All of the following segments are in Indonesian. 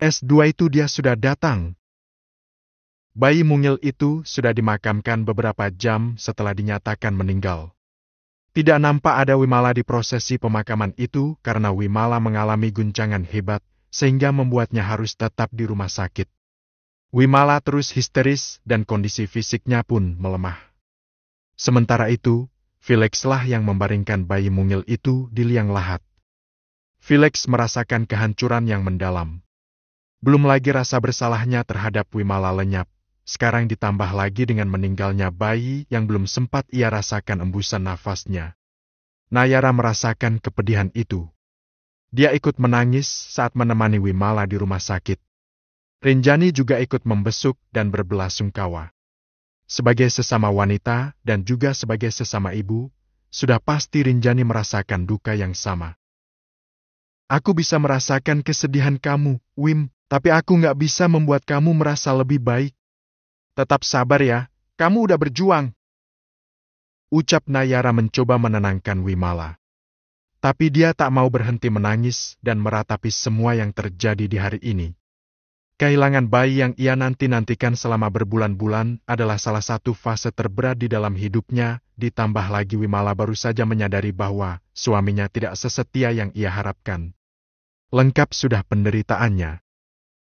S2 itu dia sudah datang. Bayi mungil itu sudah dimakamkan beberapa jam setelah dinyatakan meninggal. Tidak nampak ada Wimala di prosesi pemakaman itu karena Wimala mengalami guncangan hebat sehingga membuatnya harus tetap di rumah sakit. Wimala terus histeris dan kondisi fisiknya pun melemah. Sementara itu, Felixlah yang membaringkan bayi mungil itu di liang lahat. Felix merasakan kehancuran yang mendalam. Belum lagi rasa bersalahnya terhadap Wimala lenyap, sekarang ditambah lagi dengan meninggalnya bayi yang belum sempat ia rasakan embusan nafasnya. Nayara merasakan kepedihan itu. Dia ikut menangis saat menemani Wimala di rumah sakit. Rinjani juga ikut membesuk dan berbelasungkawa. Sebagai sesama wanita dan juga sebagai sesama ibu, sudah pasti Rinjani merasakan duka yang sama. Aku bisa merasakan kesedihan kamu, Wim. Tapi aku nggak bisa membuat kamu merasa lebih baik. Tetap sabar ya, kamu udah berjuang. Ucap Nayara mencoba menenangkan Wimala. Tapi dia tak mau berhenti menangis dan meratapi semua yang terjadi di hari ini. Kehilangan bayi yang ia nanti-nantikan selama berbulan-bulan adalah salah satu fase terberat di dalam hidupnya, ditambah lagi Wimala baru saja menyadari bahwa suaminya tidak sesetia yang ia harapkan. Lengkap sudah penderitaannya.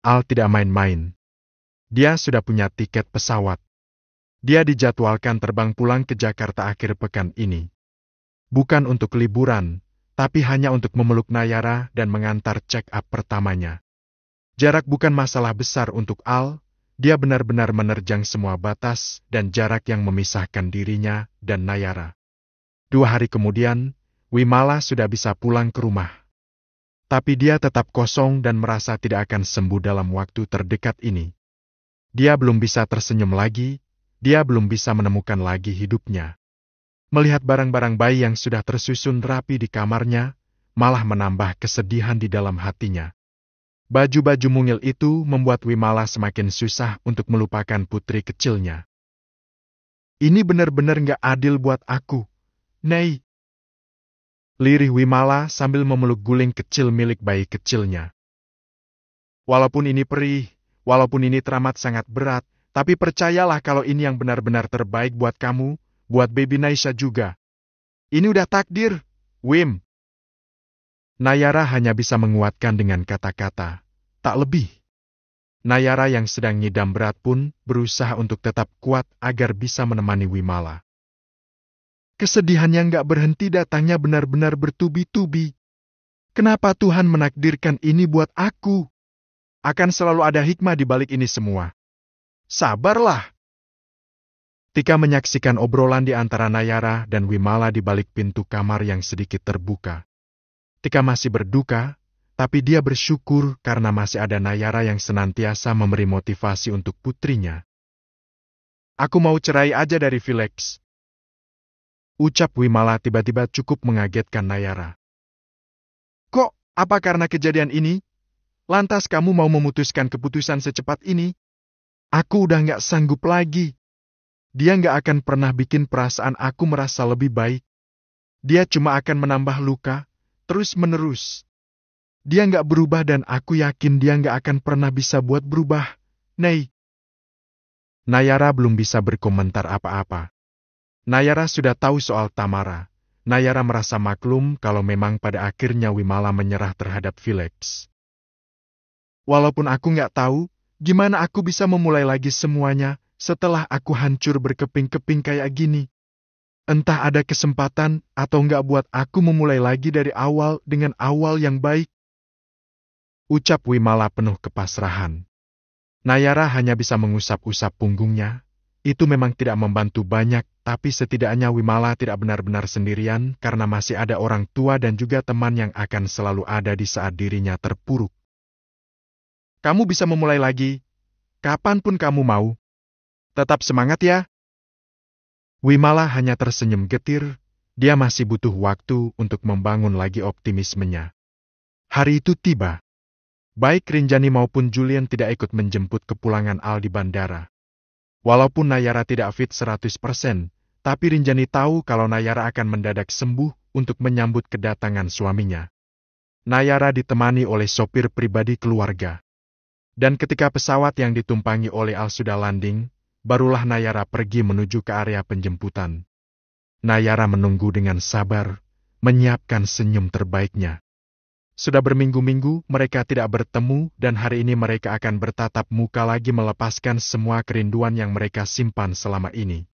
Al tidak main-main. Dia sudah punya tiket pesawat. Dia dijadwalkan terbang pulang ke Jakarta akhir pekan ini. Bukan untuk liburan, tapi hanya untuk memeluk Nayara dan mengantar check-up pertamanya. Jarak bukan masalah besar untuk Al, dia benar-benar menerjang semua batas dan jarak yang memisahkan dirinya dan Nayara. Dua hari kemudian, Wimala sudah bisa pulang ke rumah. Tapi dia tetap kosong dan merasa tidak akan sembuh dalam waktu terdekat ini. Dia belum bisa tersenyum lagi, dia belum bisa menemukan lagi hidupnya. Melihat barang-barang bayi yang sudah tersusun rapi di kamarnya, malah menambah kesedihan di dalam hatinya. Baju-baju mungil itu membuat Wimala semakin susah untuk melupakan putri kecilnya. Ini benar-benar nggak adil buat aku. Nei, Lirih Wimala sambil memeluk guling kecil milik bayi kecilnya. Walaupun ini perih, walaupun ini teramat sangat berat, tapi percayalah kalau ini yang benar-benar terbaik buat kamu, buat baby Naisha juga. Ini udah takdir, Wim. Nayara hanya bisa menguatkan dengan kata-kata, tak lebih. Nayara yang sedang ngidam berat pun berusaha untuk tetap kuat agar bisa menemani Wimala kesedihan yang gak berhenti datangnya benar-benar bertubi-tubi. Kenapa Tuhan menakdirkan ini buat aku? Akan selalu ada hikmah di balik ini semua. Sabarlah. Tika menyaksikan obrolan di antara Nayara dan Wimala di balik pintu kamar yang sedikit terbuka. Tika masih berduka, tapi dia bersyukur karena masih ada Nayara yang senantiasa memberi motivasi untuk putrinya. Aku mau cerai aja dari Felix. Ucap Wimala tiba-tiba cukup mengagetkan Nayara. Kok, apa karena kejadian ini? Lantas kamu mau memutuskan keputusan secepat ini? Aku udah nggak sanggup lagi. Dia nggak akan pernah bikin perasaan aku merasa lebih baik. Dia cuma akan menambah luka, terus-menerus. Dia nggak berubah dan aku yakin dia nggak akan pernah bisa buat berubah. Nay. Nayara belum bisa berkomentar apa-apa. Nayara sudah tahu soal Tamara. Nayara merasa maklum kalau memang pada akhirnya Wimala menyerah terhadap Philips. Walaupun aku nggak tahu, gimana aku bisa memulai lagi semuanya setelah aku hancur berkeping-keping kayak gini. Entah ada kesempatan atau nggak buat aku memulai lagi dari awal dengan awal yang baik. Ucap Wimala penuh kepasrahan. Nayara hanya bisa mengusap-usap punggungnya, itu memang tidak membantu banyak, tapi setidaknya Wimala tidak benar-benar sendirian karena masih ada orang tua dan juga teman yang akan selalu ada di saat dirinya terpuruk. Kamu bisa memulai lagi, kapanpun kamu mau. Tetap semangat ya. Wimala hanya tersenyum getir, dia masih butuh waktu untuk membangun lagi optimismenya. Hari itu tiba. Baik Rinjani maupun Julian tidak ikut menjemput kepulangan Al di bandara. Walaupun Nayara tidak fit 100%, tapi Rinjani tahu kalau Nayara akan mendadak sembuh untuk menyambut kedatangan suaminya. Nayara ditemani oleh sopir pribadi keluarga. Dan ketika pesawat yang ditumpangi oleh Al sudah landing, barulah Nayara pergi menuju ke area penjemputan. Nayara menunggu dengan sabar, menyiapkan senyum terbaiknya. Sudah berminggu-minggu mereka tidak bertemu dan hari ini mereka akan bertatap muka lagi melepaskan semua kerinduan yang mereka simpan selama ini.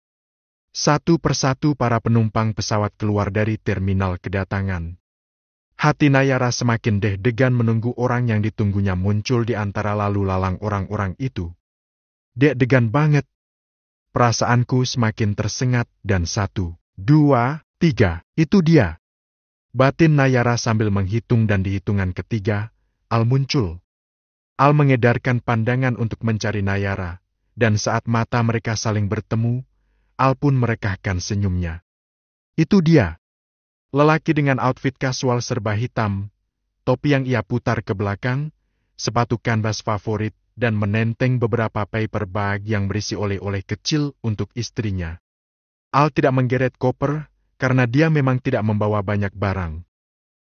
Satu persatu para penumpang pesawat keluar dari terminal kedatangan. Hati Nayara semakin deh degan menunggu orang yang ditunggunya muncul di antara lalu lalang orang-orang itu. Deg-degan banget. Perasaanku semakin tersengat dan satu, dua, tiga, itu dia, Batin Nayara sambil menghitung dan dihitungan ketiga, Al muncul. Al mengedarkan pandangan untuk mencari Nayara, dan saat mata mereka saling bertemu, Al pun merekahkan senyumnya. Itu dia. Lelaki dengan outfit kasual serba hitam, topi yang ia putar ke belakang, sepatu kanvas favorit, dan menenteng beberapa paper bag yang berisi oleh-oleh kecil untuk istrinya. Al tidak menggeret koper, karena dia memang tidak membawa banyak barang.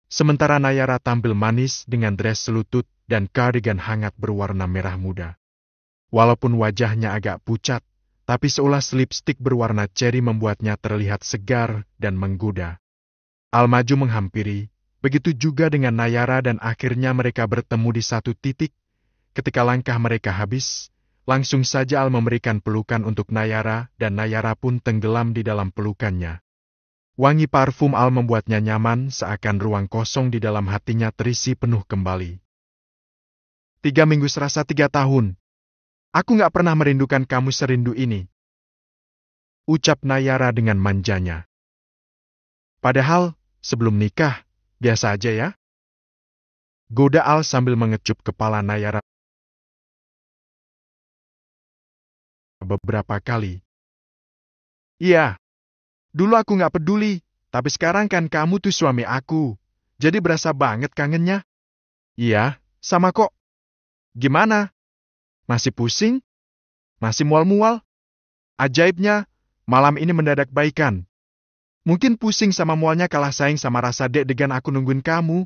Sementara Nayara tampil manis dengan dress selutut dan kardigan hangat berwarna merah muda. Walaupun wajahnya agak pucat, tapi seolah lipstik berwarna ceri membuatnya terlihat segar dan menggoda. Almaju menghampiri, begitu juga dengan Nayara dan akhirnya mereka bertemu di satu titik. Ketika langkah mereka habis, langsung saja Al memberikan pelukan untuk Nayara dan Nayara pun tenggelam di dalam pelukannya. Wangi parfum Al membuatnya nyaman seakan ruang kosong di dalam hatinya terisi penuh kembali. Tiga minggu serasa tiga tahun. Aku gak pernah merindukan kamu serindu ini. Ucap Nayara dengan manjanya. Padahal, sebelum nikah, biasa aja ya. Goda Al sambil mengecup kepala Nayara beberapa kali. Iya, Dulu aku nggak peduli, tapi sekarang kan kamu tuh suami aku. Jadi berasa banget kangennya. Iya, sama kok. Gimana? Masih pusing? Masih mual-mual? Ajaibnya, malam ini mendadak baikan. Mungkin pusing sama mualnya kalah saing sama rasa dek dengan aku nungguin kamu.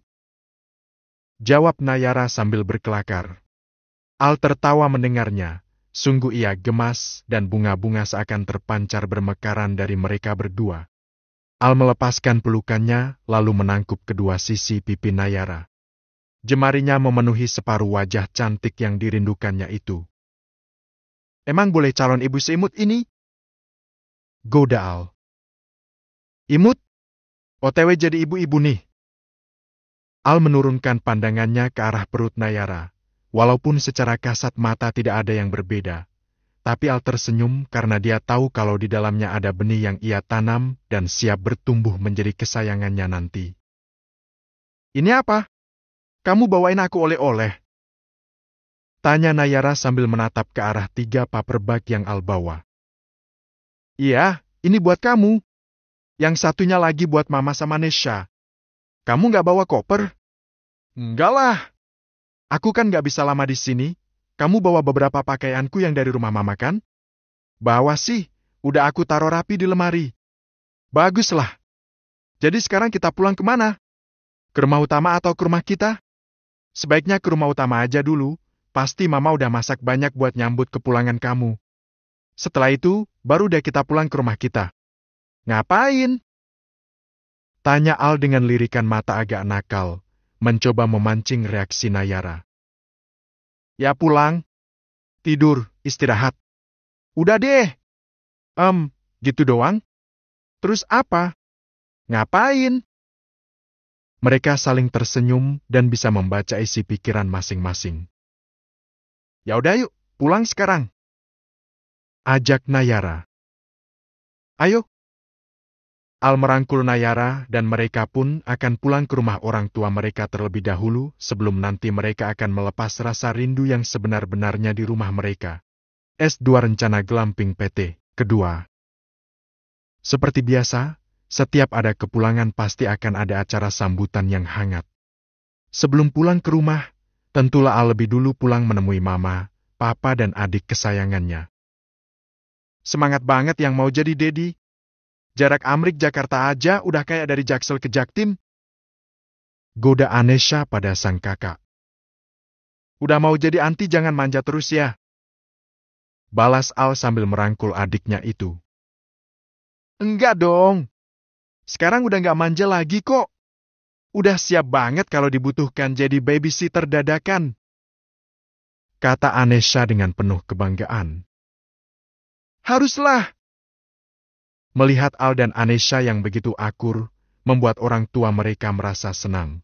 Jawab Nayara sambil berkelakar. Al tertawa mendengarnya. Sungguh ia gemas dan bunga-bunga seakan terpancar bermekaran dari mereka berdua. Al melepaskan pelukannya, lalu menangkup kedua sisi pipi Nayara. Jemarinya memenuhi separuh wajah cantik yang dirindukannya itu. Emang boleh calon ibu seimut ini? Goda Al. Imut? OTW jadi ibu-ibu nih. Al menurunkan pandangannya ke arah perut Nayara. Walaupun secara kasat mata tidak ada yang berbeda, tapi Al tersenyum karena dia tahu kalau di dalamnya ada benih yang ia tanam dan siap bertumbuh menjadi kesayangannya nanti. Ini apa? Kamu bawain aku oleh-oleh. Tanya Nayara sambil menatap ke arah tiga paper bag yang Al bawa. Iya, ini buat kamu. Yang satunya lagi buat Mama sama Nesha. Kamu nggak bawa koper? Enggak lah, Aku kan gak bisa lama di sini, kamu bawa beberapa pakaianku yang dari rumah mama kan? Bawa sih, udah aku taruh rapi di lemari. Baguslah. Jadi sekarang kita pulang kemana? Ke rumah utama atau ke rumah kita? Sebaiknya ke rumah utama aja dulu, pasti mama udah masak banyak buat nyambut kepulangan kamu. Setelah itu, baru deh kita pulang ke rumah kita. Ngapain? Tanya Al dengan lirikan mata agak nakal, mencoba memancing reaksi Nayara. Ya pulang. Tidur, istirahat. Udah deh. Em, um, gitu doang? Terus apa? Ngapain? Mereka saling tersenyum dan bisa membaca isi pikiran masing-masing. Ya udah yuk, pulang sekarang. Ajak Nayara. Ayo, Al merangkul Nayara dan mereka pun akan pulang ke rumah orang tua mereka terlebih dahulu sebelum nanti mereka akan melepas rasa rindu yang sebenar-benarnya di rumah mereka. S2 Rencana gelamping PT, kedua. Seperti biasa, setiap ada kepulangan pasti akan ada acara sambutan yang hangat. Sebelum pulang ke rumah, tentulah Al lebih dulu pulang menemui mama, papa dan adik kesayangannya. Semangat banget yang mau jadi Dedi, Jarak Amrik Jakarta aja udah kayak dari Jaksel ke Jaktim. Goda Anesha pada sang kakak. Udah mau jadi anti jangan manja terus ya. Balas Al sambil merangkul adiknya itu. Enggak dong. Sekarang udah nggak manja lagi kok. Udah siap banget kalau dibutuhkan jadi babysitter dadakan. Kata Anesha dengan penuh kebanggaan. Haruslah. Melihat Al dan Anesha yang begitu akur, membuat orang tua mereka merasa senang.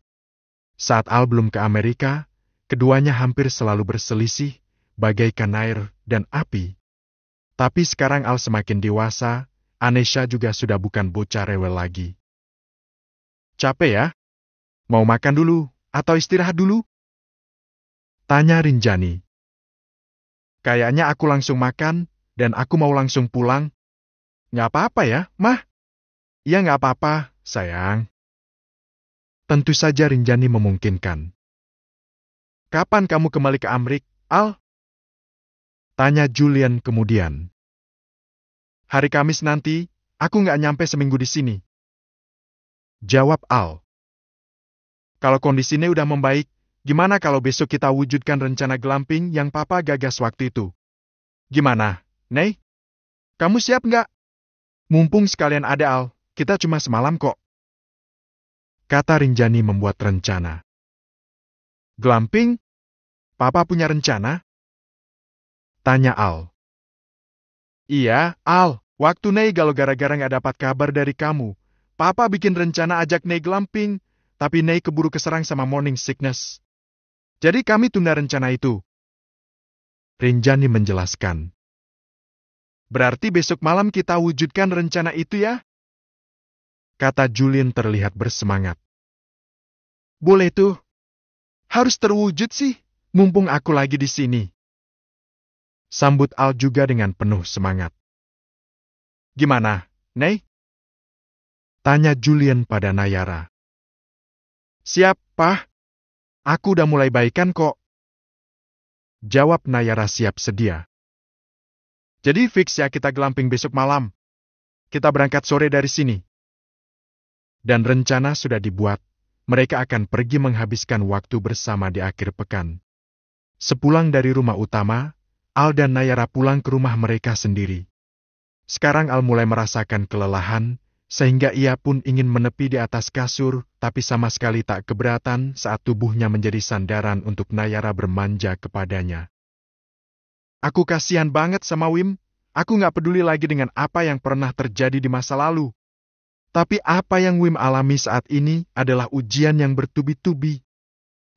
Saat Al belum ke Amerika, keduanya hampir selalu berselisih, bagaikan air dan api. Tapi sekarang Al semakin dewasa, Anesha juga sudah bukan bocah rewel lagi. Capek ya? Mau makan dulu, atau istirahat dulu? Tanya Rinjani. Kayaknya aku langsung makan, dan aku mau langsung pulang, Nggak apa-apa ya, Mah? Ya nggak apa-apa, sayang. Tentu saja Rinjani memungkinkan. Kapan kamu kembali ke Amrik, Al? Tanya Julian kemudian. Hari Kamis nanti, aku nggak nyampe seminggu di sini. Jawab Al. Kalau kondisinya udah membaik, gimana kalau besok kita wujudkan rencana glamping yang papa gagas waktu itu? Gimana, Ney? Kamu siap nggak? Mumpung sekalian ada Al, kita cuma semalam kok. Kata Rinjani membuat rencana. Glamping? Papa punya rencana? Tanya Al. Iya, Al. Waktu Nei kalau gara-gara nggak dapat kabar dari kamu, Papa bikin rencana ajak Nei glamping, tapi Nei keburu keserang sama morning sickness. Jadi kami tunda rencana itu. Rinjani menjelaskan. Berarti besok malam kita wujudkan rencana itu ya? Kata Julian terlihat bersemangat. Boleh tuh. Harus terwujud sih, mumpung aku lagi di sini. Sambut Al juga dengan penuh semangat. Gimana, Ney? Tanya Julian pada Nayara. Siap, Pah. Aku udah mulai baikan kok. Jawab Nayara siap sedia. Jadi fix ya kita glamping besok malam. Kita berangkat sore dari sini. Dan rencana sudah dibuat. Mereka akan pergi menghabiskan waktu bersama di akhir pekan. Sepulang dari rumah utama, Al dan Nayara pulang ke rumah mereka sendiri. Sekarang Al mulai merasakan kelelahan, sehingga ia pun ingin menepi di atas kasur, tapi sama sekali tak keberatan saat tubuhnya menjadi sandaran untuk Nayara bermanja kepadanya. Aku kasihan banget sama Wim, aku nggak peduli lagi dengan apa yang pernah terjadi di masa lalu. Tapi apa yang Wim alami saat ini adalah ujian yang bertubi-tubi.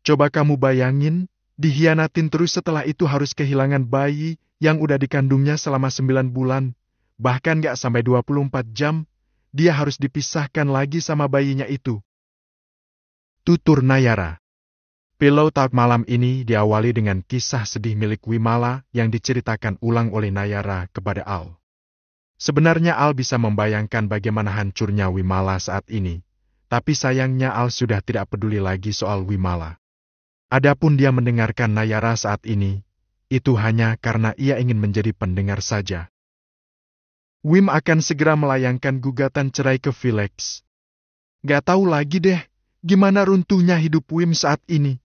Coba kamu bayangin, dihianatin terus setelah itu harus kehilangan bayi yang udah dikandungnya selama 9 bulan, bahkan nggak sampai 24 jam, dia harus dipisahkan lagi sama bayinya itu. Tutur Nayara Pillow Talk malam ini diawali dengan kisah sedih milik Wimala yang diceritakan ulang oleh Nayara kepada Al. Sebenarnya Al bisa membayangkan bagaimana hancurnya Wimala saat ini, tapi sayangnya Al sudah tidak peduli lagi soal Wimala. Adapun dia mendengarkan Nayara saat ini, itu hanya karena ia ingin menjadi pendengar saja. Wim akan segera melayangkan gugatan cerai ke Felix. Gak tahu lagi deh, gimana runtuhnya hidup Wim saat ini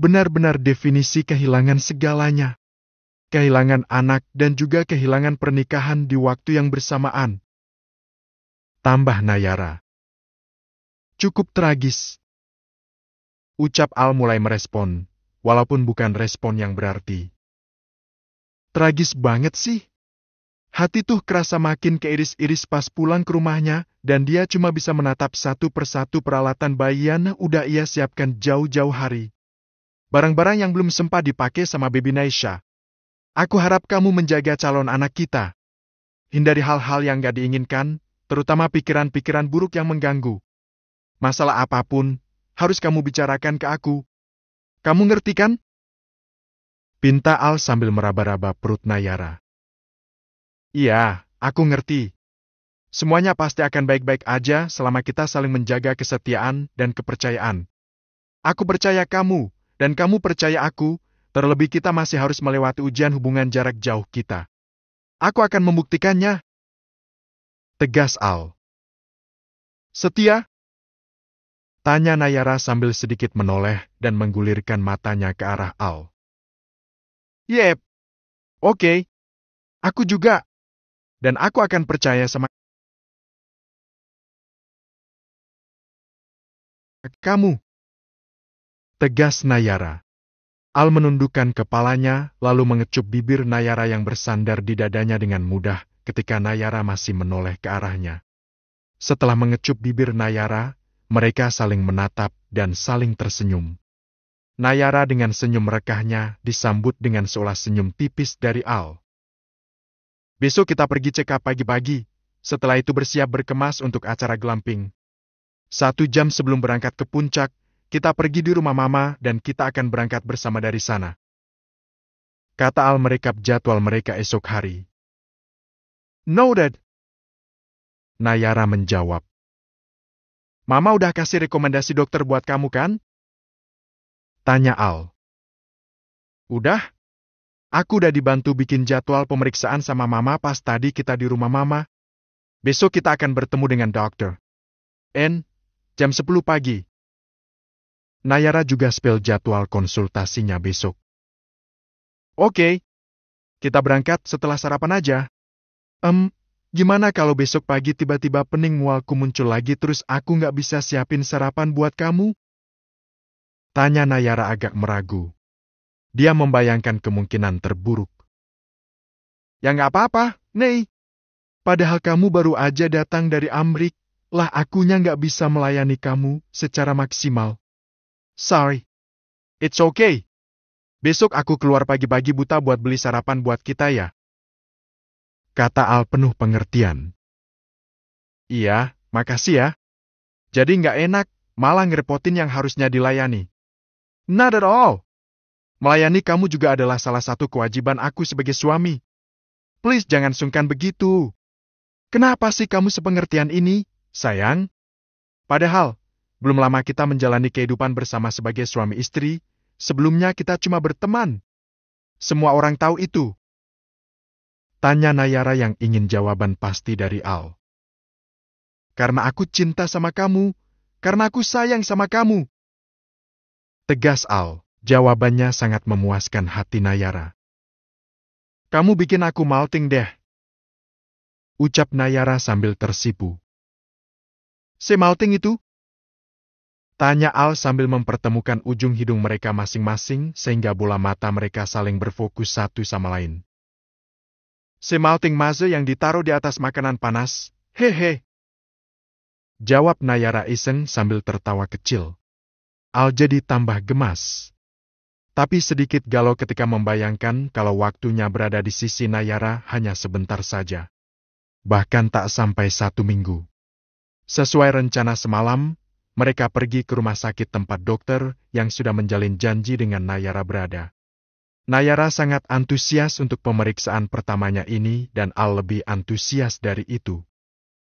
benar-benar definisi kehilangan segalanya. Kehilangan anak dan juga kehilangan pernikahan di waktu yang bersamaan. Tambah Nayara. Cukup tragis. Ucap Al mulai merespon, walaupun bukan respon yang berarti. Tragis banget sih. Hati tuh kerasa makin keiris-iris pas pulang ke rumahnya, dan dia cuma bisa menatap satu persatu peralatan bayi yang udah ia siapkan jauh-jauh hari barang-barang yang belum sempat dipakai sama baby Naisha. Aku harap kamu menjaga calon anak kita. Hindari hal-hal yang gak diinginkan, terutama pikiran-pikiran buruk yang mengganggu. Masalah apapun, harus kamu bicarakan ke aku. Kamu ngerti kan? Pinta Al sambil meraba-raba perut Nayara. Iya, aku ngerti. Semuanya pasti akan baik-baik aja selama kita saling menjaga kesetiaan dan kepercayaan. Aku percaya kamu, dan kamu percaya aku, terlebih kita masih harus melewati ujian hubungan jarak jauh kita. Aku akan membuktikannya. Tegas Al. Setia? Tanya Nayara sambil sedikit menoleh dan menggulirkan matanya ke arah Al. Yep. Oke. Okay. Aku juga. Dan aku akan percaya sama kamu. Tegas Nayara. Al menundukkan kepalanya, lalu mengecup bibir Nayara yang bersandar di dadanya dengan mudah ketika Nayara masih menoleh ke arahnya. Setelah mengecup bibir Nayara, mereka saling menatap dan saling tersenyum. Nayara dengan senyum rekahnya disambut dengan seolah senyum tipis dari Al. Besok kita pergi cekap pagi-pagi, setelah itu bersiap berkemas untuk acara glamping. Satu jam sebelum berangkat ke puncak, kita pergi di rumah mama dan kita akan berangkat bersama dari sana. Kata Al merekap jadwal mereka esok hari. No, Dad. Nayara menjawab. Mama udah kasih rekomendasi dokter buat kamu kan? Tanya Al. Udah? Aku udah dibantu bikin jadwal pemeriksaan sama mama pas tadi kita di rumah mama. Besok kita akan bertemu dengan dokter. N, jam 10 pagi. Nayara juga spell jadwal konsultasinya besok. Oke, kita berangkat setelah sarapan aja. Em, gimana kalau besok pagi tiba-tiba pening mualku muncul lagi terus aku nggak bisa siapin sarapan buat kamu? Tanya Nayara agak meragu. Dia membayangkan kemungkinan terburuk. Ya nggak apa-apa, Nei. Padahal kamu baru aja datang dari Amrik, lah akunya nggak bisa melayani kamu secara maksimal. Sorry. It's okay. Besok aku keluar pagi-pagi buta buat beli sarapan buat kita ya. Kata Al penuh pengertian. Iya, makasih ya. Jadi nggak enak, malah ngerepotin yang harusnya dilayani. Not at all. Melayani kamu juga adalah salah satu kewajiban aku sebagai suami. Please jangan sungkan begitu. Kenapa sih kamu sepengertian ini, sayang? Padahal, belum lama kita menjalani kehidupan bersama sebagai suami istri, sebelumnya kita cuma berteman. Semua orang tahu itu. Tanya Nayara yang ingin jawaban pasti dari Al. Karena aku cinta sama kamu, karena aku sayang sama kamu. Tegas Al, jawabannya sangat memuaskan hati Nayara. Kamu bikin aku malting deh. Ucap Nayara sambil tersipu. Si Semalting itu? Tanya Al sambil mempertemukan ujung hidung mereka masing-masing sehingga bola mata mereka saling berfokus satu sama lain. Si malting maze yang ditaruh di atas makanan panas, hehe. Jawab Nayara iseng sambil tertawa kecil. Al jadi tambah gemas. Tapi sedikit galau ketika membayangkan kalau waktunya berada di sisi Nayara hanya sebentar saja. Bahkan tak sampai satu minggu. Sesuai rencana semalam, mereka pergi ke rumah sakit tempat dokter yang sudah menjalin janji dengan Nayara berada. Nayara sangat antusias untuk pemeriksaan pertamanya ini dan Al lebih antusias dari itu.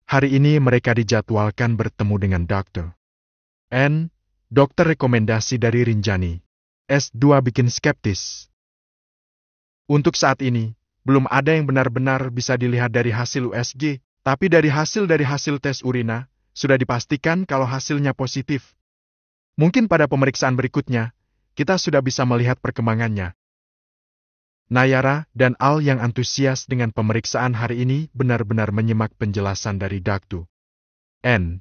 Hari ini mereka dijadwalkan bertemu dengan dokter. N, dokter rekomendasi dari Rinjani. S2 bikin skeptis. Untuk saat ini, belum ada yang benar-benar bisa dilihat dari hasil USG, tapi dari hasil dari hasil tes urina, sudah dipastikan kalau hasilnya positif. Mungkin pada pemeriksaan berikutnya, kita sudah bisa melihat perkembangannya. Nayara dan Al yang antusias dengan pemeriksaan hari ini benar-benar menyimak penjelasan dari Daktu. N.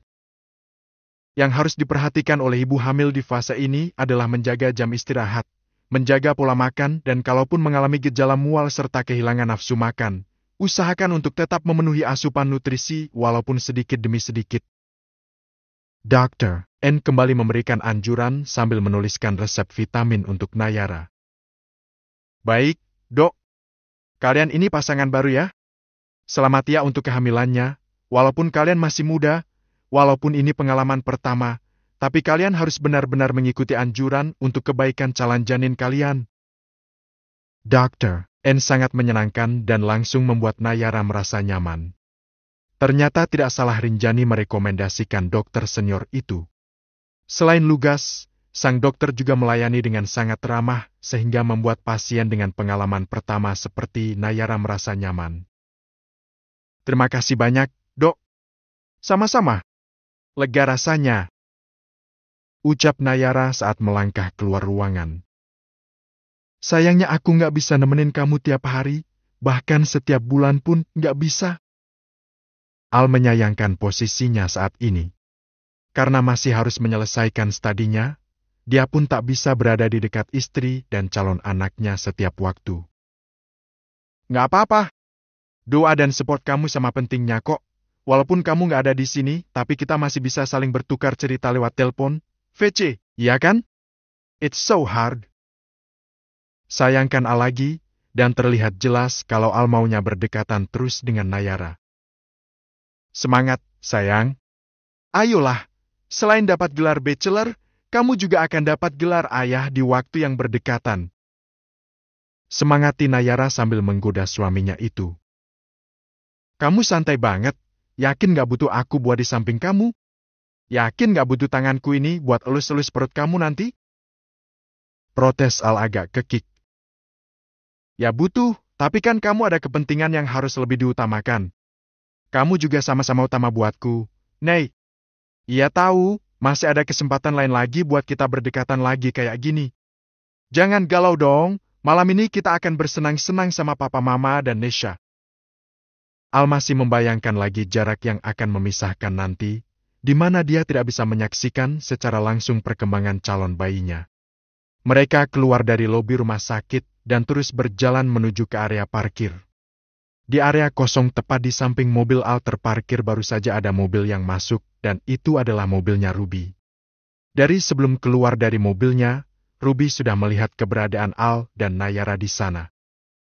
Yang harus diperhatikan oleh ibu hamil di fase ini adalah menjaga jam istirahat, menjaga pola makan dan kalaupun mengalami gejala mual serta kehilangan nafsu makan, usahakan untuk tetap memenuhi asupan nutrisi walaupun sedikit demi sedikit. Dr. N kembali memberikan anjuran sambil menuliskan resep vitamin untuk Nayara. Baik, dok. Kalian ini pasangan baru ya? Selamat ya untuk kehamilannya, walaupun kalian masih muda, walaupun ini pengalaman pertama, tapi kalian harus benar-benar mengikuti anjuran untuk kebaikan calon janin kalian. Dr. N sangat menyenangkan dan langsung membuat Nayara merasa nyaman. Ternyata tidak salah Rinjani merekomendasikan dokter senior itu. Selain lugas, sang dokter juga melayani dengan sangat ramah sehingga membuat pasien dengan pengalaman pertama seperti Nayara merasa nyaman. Terima kasih banyak, dok. Sama-sama. Lega rasanya. Ucap Nayara saat melangkah keluar ruangan. Sayangnya aku nggak bisa nemenin kamu tiap hari, bahkan setiap bulan pun nggak bisa. Al menyayangkan posisinya saat ini. Karena masih harus menyelesaikan studinya, dia pun tak bisa berada di dekat istri dan calon anaknya setiap waktu. Nggak apa-apa. Doa dan support kamu sama pentingnya kok. Walaupun kamu nggak ada di sini, tapi kita masih bisa saling bertukar cerita lewat telepon. VC, iya kan? It's so hard. Sayangkan Al lagi, dan terlihat jelas kalau Al maunya berdekatan terus dengan Nayara. Semangat, sayang. Ayolah, selain dapat gelar bachelor, kamu juga akan dapat gelar ayah di waktu yang berdekatan. Semangati Nayara sambil menggoda suaminya itu. Kamu santai banget, yakin gak butuh aku buat di samping kamu? Yakin gak butuh tanganku ini buat elus-elus perut kamu nanti? Protes Al agak kekik. Ya butuh, tapi kan kamu ada kepentingan yang harus lebih diutamakan kamu juga sama-sama utama buatku. Nei. Iya tahu, masih ada kesempatan lain lagi buat kita berdekatan lagi kayak gini. Jangan galau dong, malam ini kita akan bersenang-senang sama papa mama dan Nesha. Al masih membayangkan lagi jarak yang akan memisahkan nanti, di mana dia tidak bisa menyaksikan secara langsung perkembangan calon bayinya. Mereka keluar dari lobi rumah sakit dan terus berjalan menuju ke area parkir. Di area kosong tepat di samping mobil Al terparkir baru saja ada mobil yang masuk, dan itu adalah mobilnya Ruby. Dari sebelum keluar dari mobilnya, Ruby sudah melihat keberadaan Al dan Nayara di sana.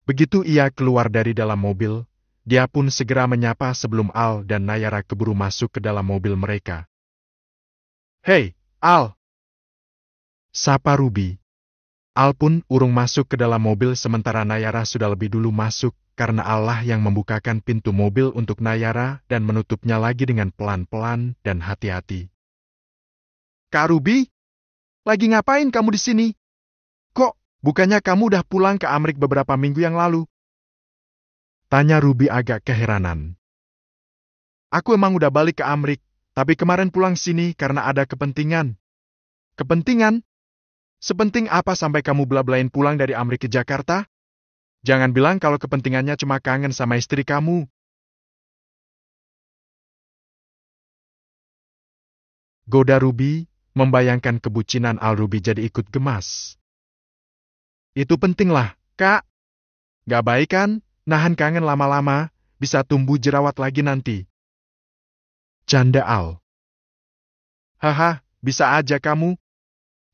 Begitu ia keluar dari dalam mobil, dia pun segera menyapa sebelum Al dan Nayara keburu masuk ke dalam mobil mereka. Hei, Al! Sapa Ruby. Al pun urung masuk ke dalam mobil sementara Nayara sudah lebih dulu masuk karena Allah yang membukakan pintu mobil untuk Nayara dan menutupnya lagi dengan pelan-pelan dan hati-hati. Kak Ruby, lagi ngapain kamu di sini? Kok, bukannya kamu udah pulang ke Amrik beberapa minggu yang lalu? Tanya Ruby agak keheranan. Aku emang udah balik ke Amrik, tapi kemarin pulang sini karena ada kepentingan. Kepentingan? Sepenting apa sampai kamu bela-belain pulang dari Amerika ke Jakarta? Jangan bilang kalau kepentingannya cuma kangen sama istri kamu. Goda Ruby, membayangkan kebucinan Al Ruby jadi ikut gemas. Itu pentinglah, Kak. Gak baik kan, nahan kangen lama-lama, bisa tumbuh jerawat lagi nanti. Canda Al. Haha, bisa aja kamu,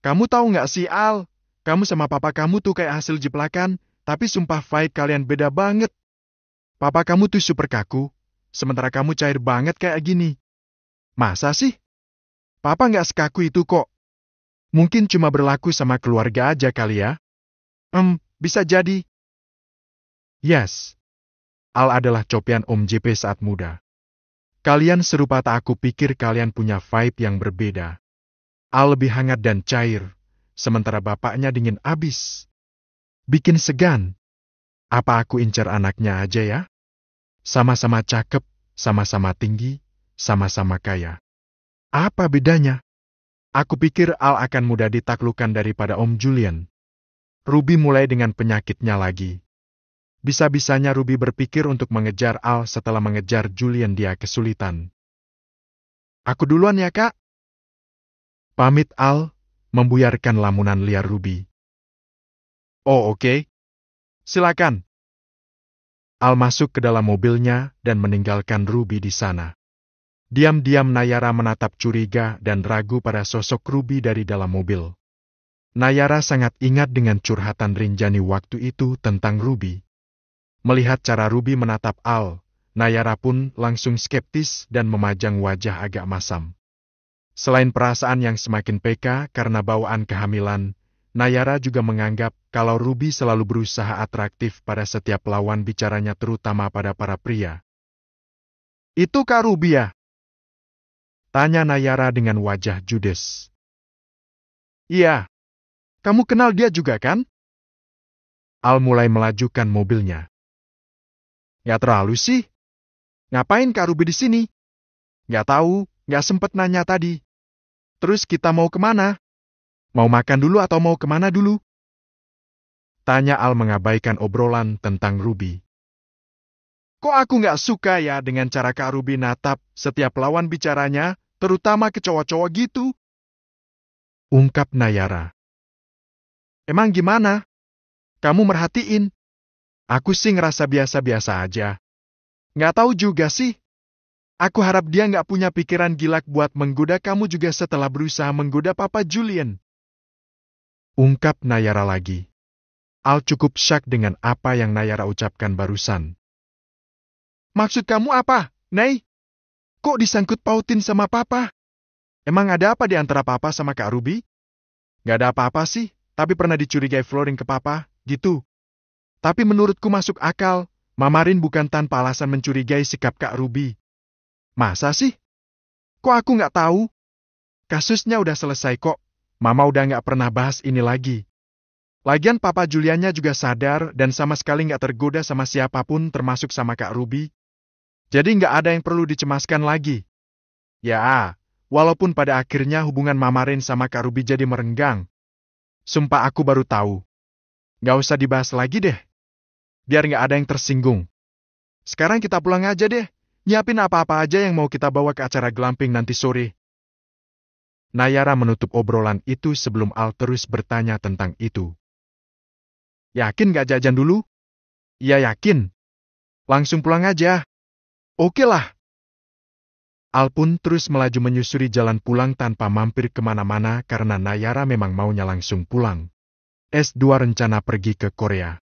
kamu tahu nggak sih Al? Kamu sama papa kamu tuh kayak hasil jeplakan, tapi sumpah fight kalian beda banget. Papa kamu tuh super kaku, sementara kamu cair banget kayak gini. Masa sih? Papa nggak sekaku itu kok. Mungkin cuma berlaku sama keluarga aja kali ya. Hmm, bisa jadi. Yes. Al adalah copian Om JP saat muda. Kalian serupa tak aku pikir kalian punya vibe yang berbeda. Al lebih hangat dan cair, sementara bapaknya dingin abis. Bikin segan. Apa aku incer anaknya aja ya? Sama-sama cakep, sama-sama tinggi, sama-sama kaya. Apa bedanya? Aku pikir Al akan mudah ditaklukan daripada Om Julian. Ruby mulai dengan penyakitnya lagi. Bisa-bisanya Ruby berpikir untuk mengejar Al setelah mengejar Julian dia kesulitan. Aku duluan ya kak? Pamit Al, membuyarkan lamunan liar Ruby. Oh oke. Okay. Silakan. Al masuk ke dalam mobilnya dan meninggalkan Ruby di sana. Diam-diam Nayara menatap curiga dan ragu pada sosok Ruby dari dalam mobil. Nayara sangat ingat dengan curhatan Rinjani waktu itu tentang Ruby. Melihat cara Ruby menatap Al, Nayara pun langsung skeptis dan memajang wajah agak masam. Selain perasaan yang semakin peka karena bawaan kehamilan, Nayara juga menganggap kalau Ruby selalu berusaha atraktif pada setiap lawan bicaranya terutama pada para pria. Itu Kak Ruby ya? Tanya Nayara dengan wajah judes. Iya. Kamu kenal dia juga kan? Al mulai melajukan mobilnya. Ya terlalu sih. Ngapain Kak Ruby di sini? Gak tahu, gak sempet nanya tadi. Terus kita mau kemana? Mau makan dulu atau mau kemana dulu? Tanya Al mengabaikan obrolan tentang Ruby. Kok aku nggak suka ya dengan cara Kak Ruby natap setiap lawan bicaranya, terutama ke cowok-cowok gitu? Ungkap Nayara. Emang gimana? Kamu merhatiin? Aku sih ngerasa biasa-biasa aja. Nggak tahu juga sih. Aku harap dia nggak punya pikiran gilak buat menggoda kamu juga setelah berusaha menggoda Papa Julian. Ungkap Nayara lagi. Al cukup syak dengan apa yang Nayara ucapkan barusan. Maksud kamu apa, Nay? Kok disangkut pautin sama Papa? Emang ada apa di antara Papa sama Kak Ruby? Gak ada apa-apa sih, tapi pernah dicurigai Florin ke Papa, gitu. Tapi menurutku masuk akal, Mamarin bukan tanpa alasan mencurigai sikap Kak Ruby. Masa sih? Kok aku nggak tahu? Kasusnya udah selesai kok. Mama udah nggak pernah bahas ini lagi. Lagian Papa Juliannya juga sadar dan sama sekali nggak tergoda sama siapapun termasuk sama Kak Ruby. Jadi nggak ada yang perlu dicemaskan lagi. Ya, walaupun pada akhirnya hubungan Mama Rin sama Kak Ruby jadi merenggang. Sumpah aku baru tahu. Nggak usah dibahas lagi deh. Biar nggak ada yang tersinggung. Sekarang kita pulang aja deh. Nyiapin apa-apa aja yang mau kita bawa ke acara glamping nanti sore. Nayara menutup obrolan itu sebelum Al terus bertanya tentang itu. Yakin gak jajan dulu? Iya yakin. Langsung pulang aja. Oke lah. Al pun terus melaju menyusuri jalan pulang tanpa mampir kemana-mana karena Nayara memang maunya langsung pulang. S2 rencana pergi ke Korea.